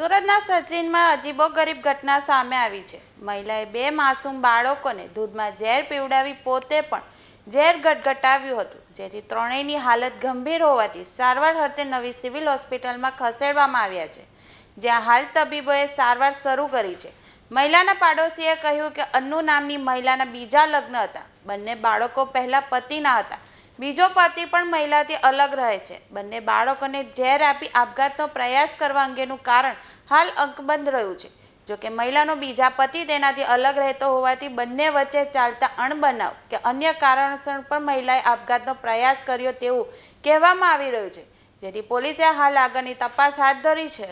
સુરતના સચિનમાં અજીબો ગરીબ ઘટના સામે આવી છે મહિલાએ બે માસૂમ બાળકોને દૂધમાં ઝેર પીવડાવી પોતે પણ ઝેર ગટગટાવ્યું હતું જેથી ત્રણેયની હાલત ગંભીર હોવાથી સારવાર અર્થે નવી સિવિલ હોસ્પિટલમાં ખસેડવામાં આવ્યા છે જ્યાં હાલ તબીબોએ સારવાર શરૂ કરી છે મહિલાના પાડોશીએ કહ્યું કે અન્નુ નામની મહિલાના બીજા લગ્ન હતા બંને બાળકો પહેલાં પતિના હતા બીજો પતિ પણ મહિલાથી અલગ રહે છે બંને બાળકોને ઝેર આપી આપઘાતનો પ્રયાસ કરવા અંગેનું કારણ હાલ અંકબંધ રહ્યું છે જોકે મહિલાનો બીજા પતિ તેનાથી અલગ રહેતો હોવાથી બંને વચ્ચે ચાલતા અણબનાવ કે અન્ય કારણસર પણ મહિલાએ આપઘાતનો પ્રયાસ કર્યો તેવું કહેવામાં આવી રહ્યું છે જેથી પોલીસે હાલ આગળની તપાસ હાથ ધરી છે